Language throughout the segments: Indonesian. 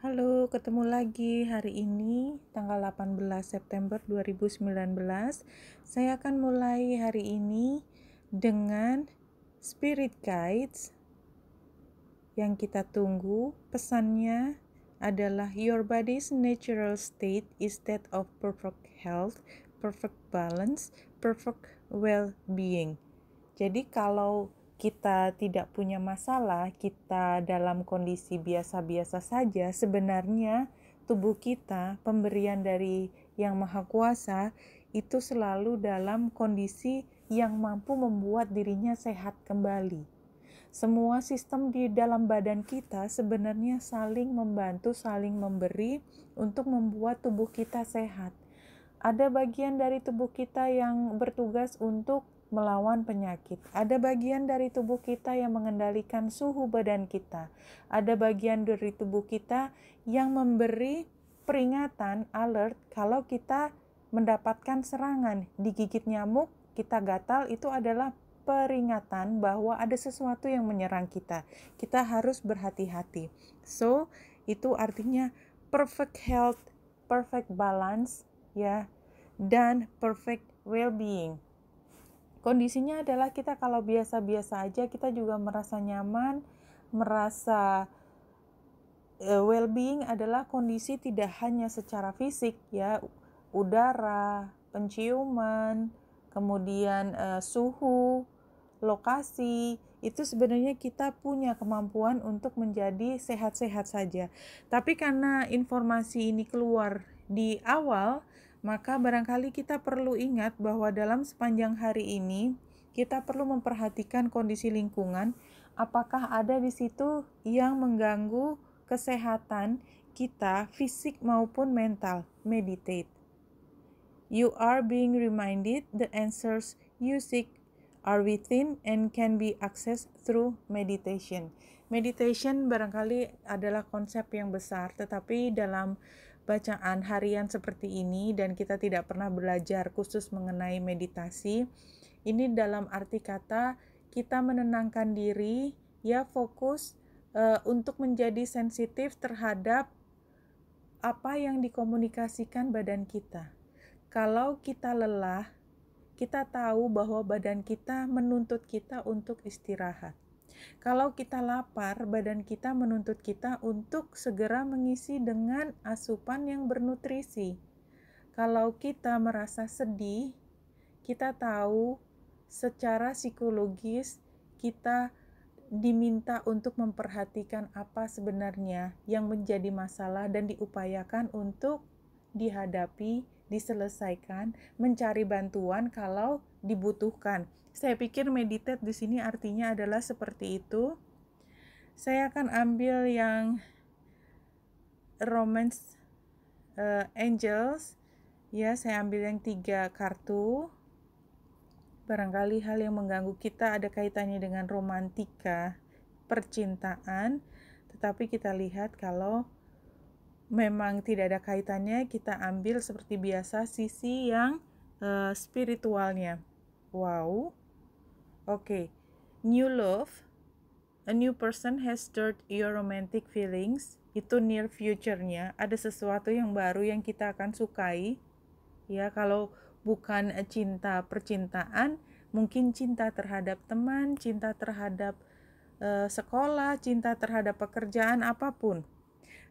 Halo, ketemu lagi hari ini tanggal 18 September 2019. Saya akan mulai hari ini dengan Spirit Guides yang kita tunggu. Pesannya adalah your body's natural state is that of perfect health, perfect balance, perfect well-being. Jadi kalau kita tidak punya masalah, kita dalam kondisi biasa-biasa saja, sebenarnya tubuh kita, pemberian dari Yang Maha Kuasa, itu selalu dalam kondisi yang mampu membuat dirinya sehat kembali. Semua sistem di dalam badan kita sebenarnya saling membantu, saling memberi untuk membuat tubuh kita sehat. Ada bagian dari tubuh kita yang bertugas untuk melawan penyakit. Ada bagian dari tubuh kita yang mengendalikan suhu badan kita. Ada bagian dari tubuh kita yang memberi peringatan alert kalau kita mendapatkan serangan, digigit nyamuk, kita gatal itu adalah peringatan bahwa ada sesuatu yang menyerang kita. Kita harus berhati-hati. So, itu artinya perfect health, perfect balance ya, dan perfect well-being. Kondisinya adalah kita kalau biasa-biasa aja kita juga merasa nyaman, merasa e, well-being adalah kondisi tidak hanya secara fisik ya, udara, penciuman, kemudian uh, suhu, lokasi, itu sebenarnya kita punya kemampuan untuk menjadi sehat-sehat saja. Tapi karena informasi ini keluar di awal, maka barangkali kita perlu ingat bahwa dalam sepanjang hari ini kita perlu memperhatikan kondisi lingkungan, apakah ada di situ yang mengganggu kesehatan kita fisik maupun mental. Meditate. You are being reminded the answers you seek are within and can be accessed through meditation. Meditation barangkali adalah konsep yang besar, tetapi dalam bacaan harian seperti ini dan kita tidak pernah belajar khusus mengenai meditasi, ini dalam arti kata kita menenangkan diri, ya fokus e, untuk menjadi sensitif terhadap apa yang dikomunikasikan badan kita. Kalau kita lelah, kita tahu bahwa badan kita menuntut kita untuk istirahat. Kalau kita lapar, badan kita menuntut kita untuk segera mengisi dengan asupan yang bernutrisi. Kalau kita merasa sedih, kita tahu secara psikologis kita diminta untuk memperhatikan apa sebenarnya yang menjadi masalah dan diupayakan untuk dihadapi, diselesaikan, mencari bantuan kalau dibutuhkan. Saya pikir meditate di sini artinya adalah seperti itu. Saya akan ambil yang romance uh, angels. Ya, saya ambil yang tiga kartu. Barangkali hal yang mengganggu kita ada kaitannya dengan romantika, percintaan. Tetapi kita lihat kalau memang tidak ada kaitannya, kita ambil seperti biasa sisi yang uh, spiritualnya. Wow, Oke, okay. new love, a new person has stirred your romantic feelings. Itu near future-nya, ada sesuatu yang baru yang kita akan sukai. Ya, kalau bukan eh, cinta percintaan, mungkin cinta terhadap teman, cinta terhadap uh, sekolah, cinta terhadap pekerjaan apapun.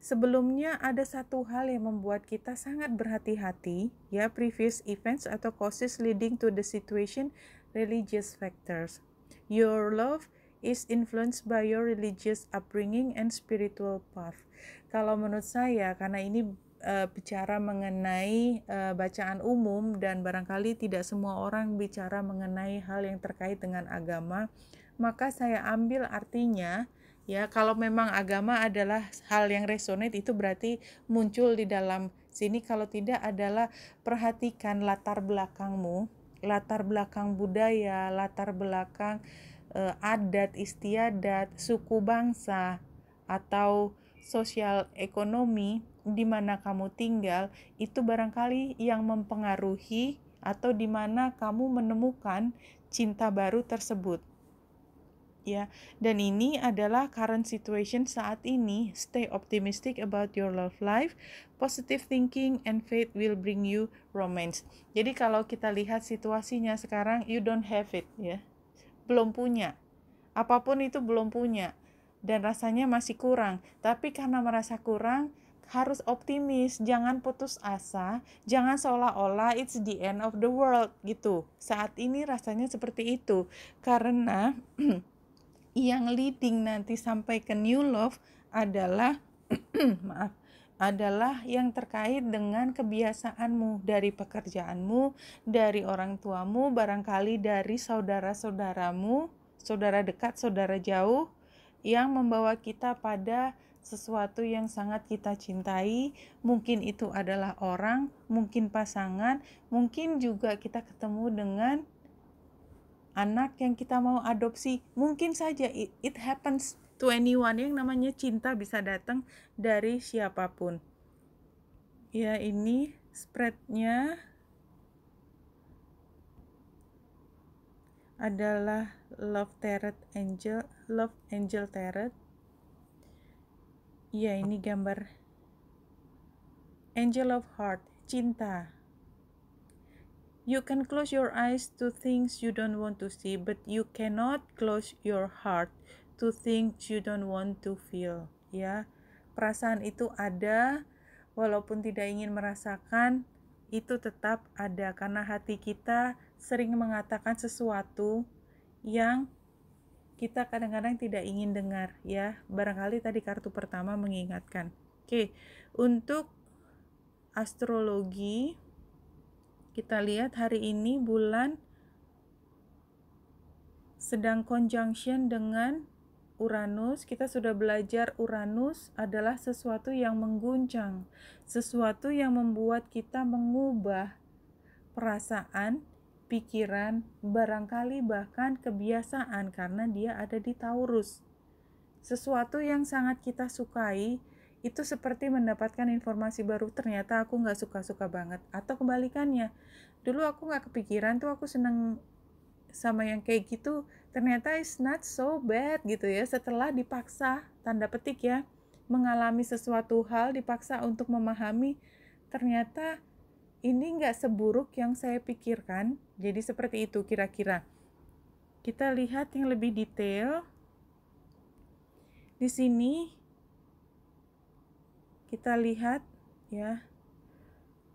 Sebelumnya ada satu hal yang membuat kita sangat berhati-hati, ya previous events atau causes leading to the situation religious factors. Your love is influenced by your religious upbringing and spiritual path. Kalau menurut saya, karena ini uh, bicara mengenai uh, bacaan umum dan barangkali tidak semua orang bicara mengenai hal yang terkait dengan agama, maka saya ambil artinya ya kalau memang agama adalah hal yang resonate itu berarti muncul di dalam sini kalau tidak adalah perhatikan latar belakangmu latar belakang budaya, latar belakang eh, adat istiadat, suku bangsa atau sosial ekonomi di mana kamu tinggal itu barangkali yang mempengaruhi atau di mana kamu menemukan cinta baru tersebut ya. Dan ini adalah current situation saat ini. Stay optimistic about your love life. Positive thinking and faith will bring you romance. Jadi kalau kita lihat situasinya sekarang you don't have it ya. Belum punya. Apapun itu belum punya dan rasanya masih kurang. Tapi karena merasa kurang harus optimis, jangan putus asa, jangan seolah-olah it's the end of the world gitu. Saat ini rasanya seperti itu karena yang leading nanti sampai ke new love adalah maaf adalah yang terkait dengan kebiasaanmu dari pekerjaanmu, dari orang tuamu, barangkali dari saudara-saudaramu, saudara dekat, saudara jauh yang membawa kita pada sesuatu yang sangat kita cintai. Mungkin itu adalah orang, mungkin pasangan, mungkin juga kita ketemu dengan anak yang kita mau adopsi mungkin saja it, it happens to anyone yang namanya cinta bisa datang dari siapapun ya ini spreadnya adalah love tarot angel love angel tarot ya ini gambar angel of heart cinta You can close your eyes to things you don't want to see, but you cannot close your heart to things you don't want to feel. Ya, perasaan itu ada, walaupun tidak ingin merasakan, itu tetap ada karena hati kita sering mengatakan sesuatu yang kita kadang-kadang tidak ingin dengar ya barangkali tadi kartu pertama mengingatkan oke untuk astrologi kita lihat hari ini bulan sedang conjunction dengan Uranus, kita sudah belajar Uranus adalah sesuatu yang mengguncang, sesuatu yang membuat kita mengubah perasaan, pikiran, barangkali bahkan kebiasaan karena dia ada di Taurus. Sesuatu yang sangat kita sukai, itu seperti mendapatkan informasi baru ternyata aku nggak suka-suka banget atau kebalikannya dulu aku nggak kepikiran tuh aku seneng sama yang kayak gitu ternyata it's not so bad gitu ya setelah dipaksa tanda petik ya mengalami sesuatu hal dipaksa untuk memahami ternyata ini nggak seburuk yang saya pikirkan jadi seperti itu kira-kira kita lihat yang lebih detail di sini kita lihat ya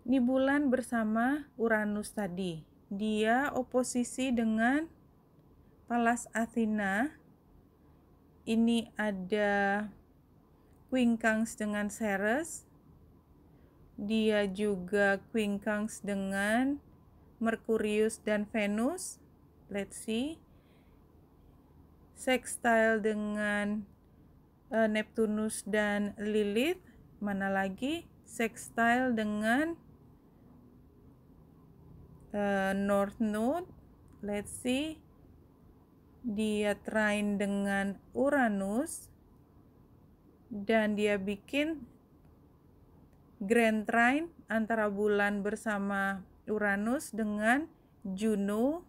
ini bulan bersama Uranus tadi dia oposisi dengan Palas Athena ini ada Quincunx dengan Ceres dia juga Quincunx dengan Merkurius dan Venus let's see sextile dengan uh, Neptunus dan Lilith mana lagi sextile dengan uh, north node let's see dia train dengan Uranus dan dia bikin grand train antara bulan bersama Uranus dengan Juno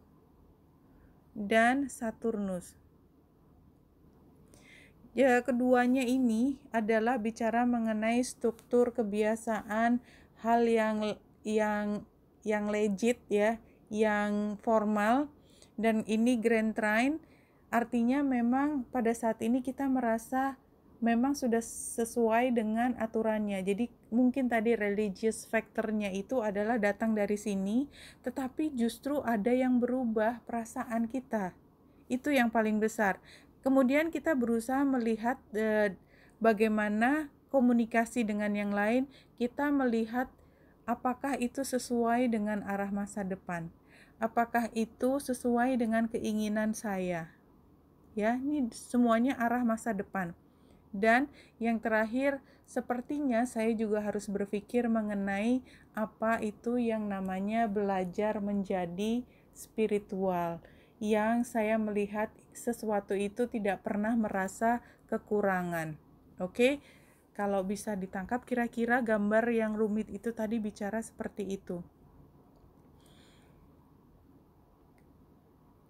dan Saturnus Ya, keduanya ini adalah bicara mengenai struktur kebiasaan hal yang yang yang legit ya, yang formal dan ini grand train artinya memang pada saat ini kita merasa memang sudah sesuai dengan aturannya. Jadi mungkin tadi religious factornya itu adalah datang dari sini, tetapi justru ada yang berubah perasaan kita. Itu yang paling besar. Kemudian kita berusaha melihat e, bagaimana komunikasi dengan yang lain, kita melihat apakah itu sesuai dengan arah masa depan. Apakah itu sesuai dengan keinginan saya? Ya, ini semuanya arah masa depan. Dan yang terakhir, sepertinya saya juga harus berpikir mengenai apa itu yang namanya belajar menjadi spiritual yang saya melihat sesuatu itu tidak pernah merasa kekurangan. Oke, okay? kalau bisa ditangkap, kira-kira gambar yang rumit itu tadi bicara seperti itu.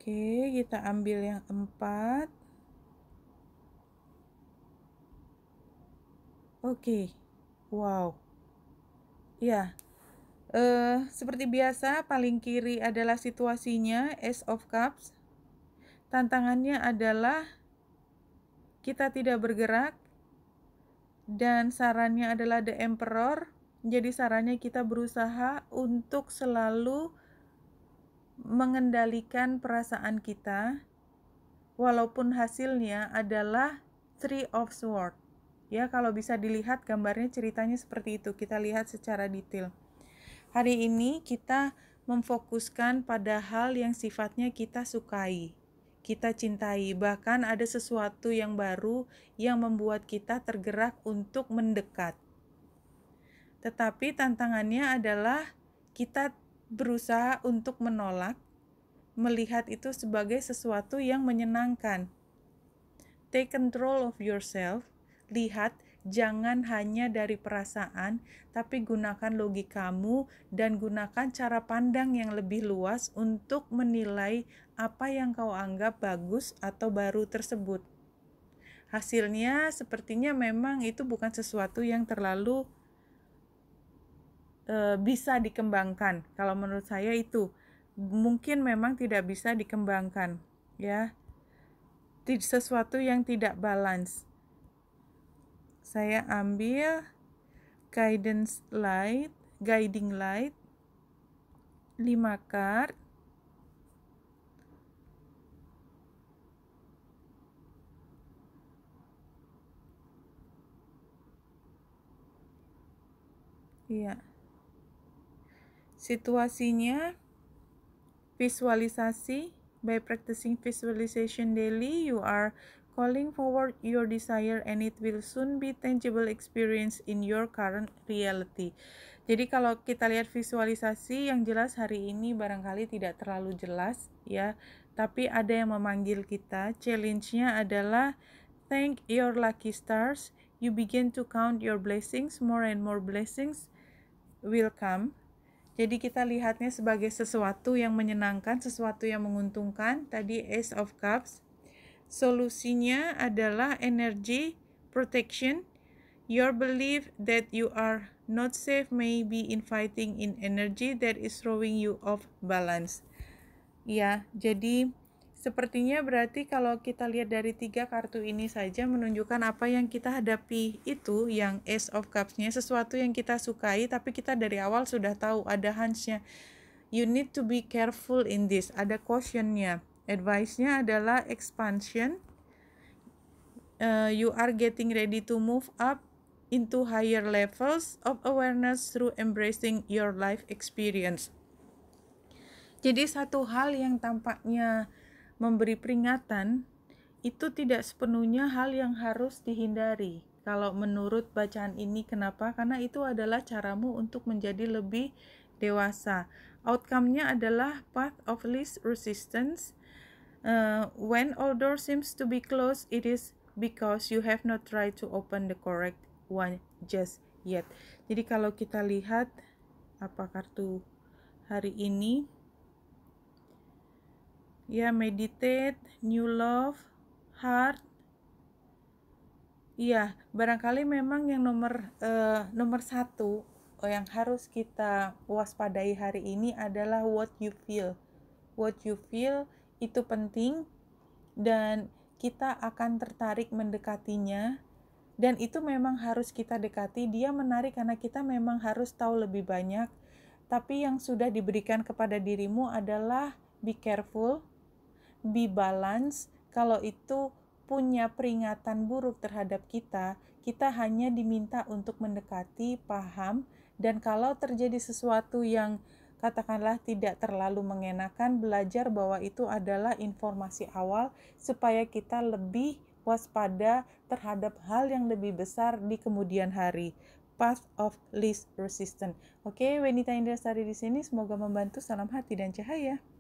Oke, okay, kita ambil yang empat. Oke, okay. wow, ya. Uh, seperti biasa, paling kiri adalah situasinya, Ace of Cups. Tantangannya adalah kita tidak bergerak, dan sarannya adalah The Emperor. Jadi, sarannya kita berusaha untuk selalu mengendalikan perasaan kita, walaupun hasilnya adalah Three of Swords. Ya, kalau bisa dilihat gambarnya ceritanya seperti itu, kita lihat secara detail. Hari ini kita memfokuskan pada hal yang sifatnya kita sukai, kita cintai, bahkan ada sesuatu yang baru yang membuat kita tergerak untuk mendekat. Tetapi tantangannya adalah kita berusaha untuk menolak, melihat itu sebagai sesuatu yang menyenangkan. Take control of yourself, lihat Jangan hanya dari perasaan, tapi gunakan logikamu dan gunakan cara pandang yang lebih luas untuk menilai apa yang kau anggap bagus atau baru tersebut. Hasilnya, sepertinya memang itu bukan sesuatu yang terlalu e, bisa dikembangkan. Kalau menurut saya, itu mungkin memang tidak bisa dikembangkan, ya sesuatu yang tidak balance saya ambil guidance light, guiding light 5 card Iya. Situasinya visualisasi by practicing visualization daily you are calling forward your desire and it will soon be tangible experience in your current reality. Jadi kalau kita lihat visualisasi yang jelas hari ini barangkali tidak terlalu jelas ya, tapi ada yang memanggil kita. Challenge-nya adalah thank your lucky stars. You begin to count your blessings, more and more blessings will come. Jadi kita lihatnya sebagai sesuatu yang menyenangkan, sesuatu yang menguntungkan. Tadi Ace of Cups, Solusinya adalah energy protection. Your belief that you are not safe may be inviting in energy that is throwing you off balance. Ya, jadi sepertinya berarti kalau kita lihat dari tiga kartu ini saja menunjukkan apa yang kita hadapi itu yang Ace of Cups-nya sesuatu yang kita sukai tapi kita dari awal sudah tahu ada hunch-nya. You need to be careful in this. Ada caution-nya Advice-nya adalah expansion. Uh, you are getting ready to move up into higher levels of awareness through embracing your life experience. Jadi satu hal yang tampaknya memberi peringatan itu tidak sepenuhnya hal yang harus dihindari. Kalau menurut bacaan ini kenapa? Karena itu adalah caramu untuk menjadi lebih dewasa. Outcome-nya adalah path of least resistance Uh, when all doors seems to be closed, it is because you have not tried to open the correct one just yet. Jadi kalau kita lihat apa kartu hari ini ya meditate, new love, heart. Iya, barangkali memang yang nomor uh, nomor satu yang harus kita waspadai hari ini adalah what you feel. What you feel itu penting dan kita akan tertarik mendekatinya dan itu memang harus kita dekati dia menarik karena kita memang harus tahu lebih banyak tapi yang sudah diberikan kepada dirimu adalah be careful be balance kalau itu punya peringatan buruk terhadap kita kita hanya diminta untuk mendekati paham dan kalau terjadi sesuatu yang katakanlah tidak terlalu mengenakan belajar bahwa itu adalah informasi awal supaya kita lebih waspada terhadap hal yang lebih besar di kemudian hari path of least resistance. Oke, okay, Wenita Indra Sari di sini semoga membantu. Salam hati dan cahaya.